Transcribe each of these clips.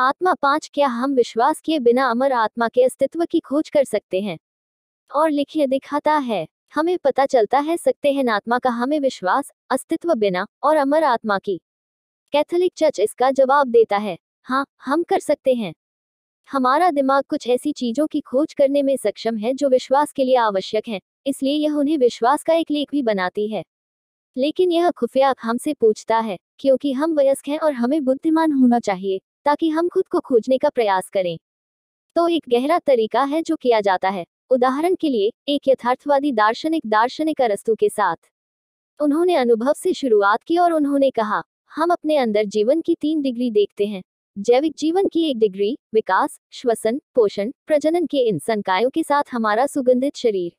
आत्मा पांच क्या हम विश्वास किए बिना अमर आत्मा के अस्तित्व की खोज कर सकते हैं और लिखिए दिखाता है हमें पता चलता है सकते हैं आत्मा का हमें विश्वास अस्तित्व बिना और अमर आत्मा की कैथोलिक चर्च इसका जवाब देता है हाँ हम कर सकते हैं हमारा दिमाग कुछ ऐसी चीजों की खोज करने में सक्षम है जो विश्वास के लिए आवश्यक है इसलिए यह उन्हें विश्वास का एक लेख भी बनाती है लेकिन यह खुफिया हमसे पूछता है क्योंकि हम वयस्क हैं और हमें बुद्धिमान होना चाहिए ताकि हम खुद को खोजने का प्रयास करें तो एक गहरा तरीका है जो किया जाता है उदाहरण के लिए एक यथार्थवादी दार्शनिक दार्शनिक अरस्तु के साथ उन्होंने अनुभव से शुरुआत की और उन्होंने कहा हम अपने अंदर जीवन की तीन डिग्री देखते हैं जैविक जीवन की एक डिग्री विकास श्वसन पोषण प्रजनन के इन संकायों के साथ हमारा सुगंधित शरीर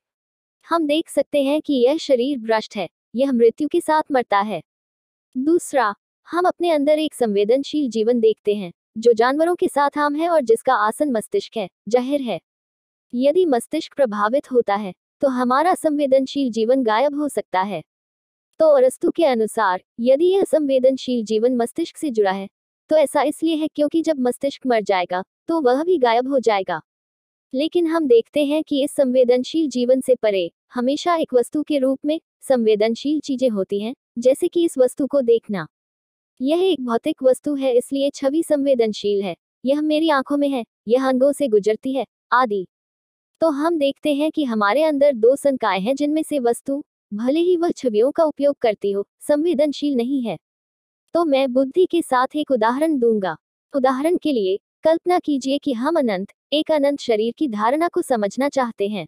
हम देख सकते हैं कि यह शरीर भ्रष्ट है यह मृत्यु के साथ मरता है दूसरा हम अपने अंदर एक संवेदनशील जीवन देखते हैं जो जानवरों के साथ आम है और जिसका आसन मस्तिष्क है जहर है यदि मस्तिष्क प्रभावित होता है तो हमारा संवेदनशील जीवन गायब हो सकता है तो अरस्तु के अनुसार यदि यह संवेदनशील जीवन मस्तिष्क से जुड़ा है तो ऐसा इसलिए है क्योंकि जब मस्तिष्क मर जाएगा तो वह भी गायब हो जाएगा लेकिन हम देखते हैं कि इस संवेदनशील जीवन से परे हमेशा एक वस्तु के रूप में संवेदनशील चीजें होती हैं जैसे कि इस वस्तु को देखना यह एक भौतिक वस्तु है इसलिए छवि संवेदनशील है यह मेरी आंखों में है यह अंगों से गुजरती है आदि तो हम देखते हैं कि हमारे अंदर दो संकाय हैं जिनमें से वस्तु भले ही वह छवियों का उपयोग करती हो संवेदनशील नहीं है तो मैं बुद्धि के साथ एक उदाहरण दूंगा उदाहरण के लिए कल्पना कीजिए कि हम अनंत एक अनंत शरीर की धारणा को समझना चाहते हैं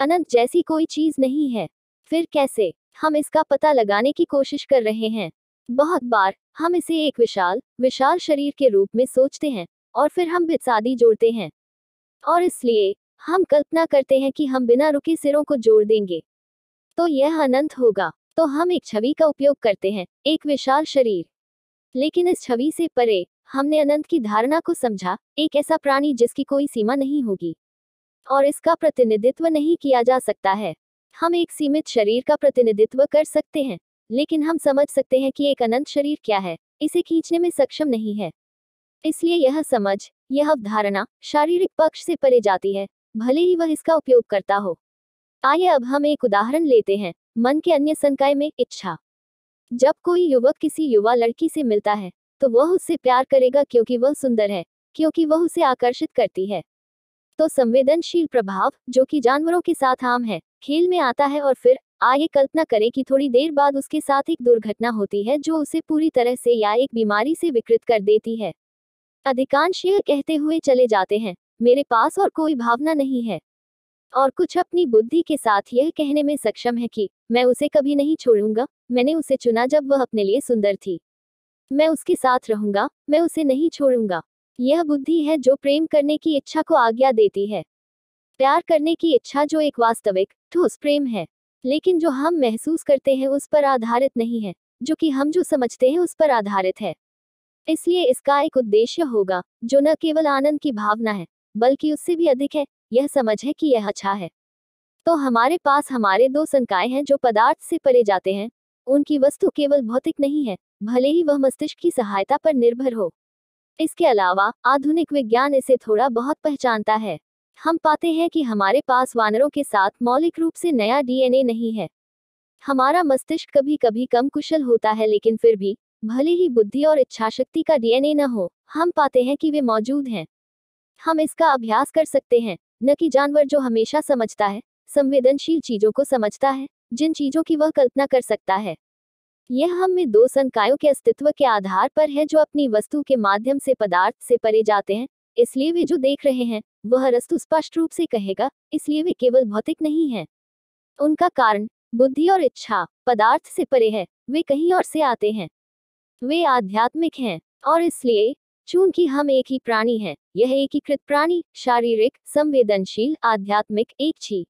अनंत जैसी कोई चीज नहीं है फिर कैसे हम इसका पता लगाने की कोशिश कर रहे हैं बहुत बार हम इसे एक विशाल विशाल शरीर के रूप में सोचते हैं और फिर हम भित्सादी जोड़ते हैं और इसलिए हम कल्पना करते हैं कि हम बिना रुके सिरों को जोड़ देंगे तो यह अनंत होगा तो हम एक छवि का उपयोग करते हैं एक विशाल शरीर लेकिन इस छवि से परे हमने अनंत की धारणा को समझा एक ऐसा प्राणी जिसकी कोई सीमा नहीं होगी और इसका प्रतिनिधित्व नहीं किया जा सकता है हम एक सीमित शरीर का प्रतिनिधित्व कर सकते हैं लेकिन हम समझ सकते हैं कि एक अनंत शरीर क्या है इसे खींचने में सक्षम नहीं है इसलिए यह समझ यह अवधारणा शारीरिक पक्ष से परे जाती है भले ही वह इसका उपयोग करता हो आइए अब हम एक उदाहरण लेते हैं मन के अन्य संकाय में इच्छा जब कोई युवक किसी युवा लड़की से मिलता है तो वह उससे प्यार करेगा क्योंकि वह सुंदर है क्योंकि वह उसे आकर्षित करती है तो संवेदनशील प्रभाव जो कि जानवरों के साथ आम है खेल में आता है और फिर आइए कल्पना करें कि थोड़ी देर बाद उसके साथ एक दुर्घटना होती है जो उसे पूरी तरह से या एक बीमारी से विकृत कर देती है अधिकांश यह कहते हुए चले जाते हैं मेरे पास और कोई भावना नहीं है और कुछ अपनी बुद्धि के साथ यह कहने में सक्षम है कि मैं उसे कभी नहीं छोड़ूंगा मैंने उसे चुना जब वह अपने लिए सुंदर थी मैं उसके साथ रहूंगा मैं उसे नहीं छोड़ूंगा यह बुद्धि है जो प्रेम करने की इच्छा को आज्ञा देती है प्यार करने की इच्छा जो एक वास्तविक ठोस प्रेम है लेकिन जो हम महसूस करते हैं उस पर आधारित नहीं है जो कि हम जो समझते हैं उस पर आधारित है इसलिए इसका एक उद्देश्य होगा जो न केवल आनंद की भावना है बल्कि उससे भी अधिक है यह समझ है कि यह अच्छा है तो हमारे पास हमारे दो संकाय हैं जो पदार्थ से परे जाते हैं उनकी वस्तु केवल भौतिक नहीं है भले ही वह मस्तिष्क की सहायता पर निर्भर हो इसके अलावा आधुनिक विज्ञान इसे थोड़ा बहुत पहचानता है हम पाते हैं कि हमारे पास वानरों के साथ मौलिक रूप से नया डीएनए नहीं है हमारा मस्तिष्क कभी कभी कम कुशल होता है लेकिन फिर भी भले ही बुद्धि और इच्छाशक्ति का डीएनए न हो हम पाते हैं कि वे मौजूद हैं हम इसका अभ्यास कर सकते हैं न कि जानवर जो हमेशा समझता है संवेदनशील चीजों को समझता है जिन चीजों की वह कल्पना कर सकता है यह हम में दो संकायों के अस्तित्व के आधार पर है जो अपनी वस्तु के माध्यम से पदार्थ से परे जाते हैं इसलिए वे जो देख रहे हैं वह रस्तु स्पष्ट रूप से कहेगा इसलिए वे केवल भौतिक नहीं हैं उनका कारण बुद्धि और इच्छा पदार्थ से परे है वे कहीं और से आते हैं वे आध्यात्मिक हैं और इसलिए चूंकि हम एक ही प्राणी हैं यह एकीकृत प्राणी शारीरिक संवेदनशील आध्यात्मिक एक छी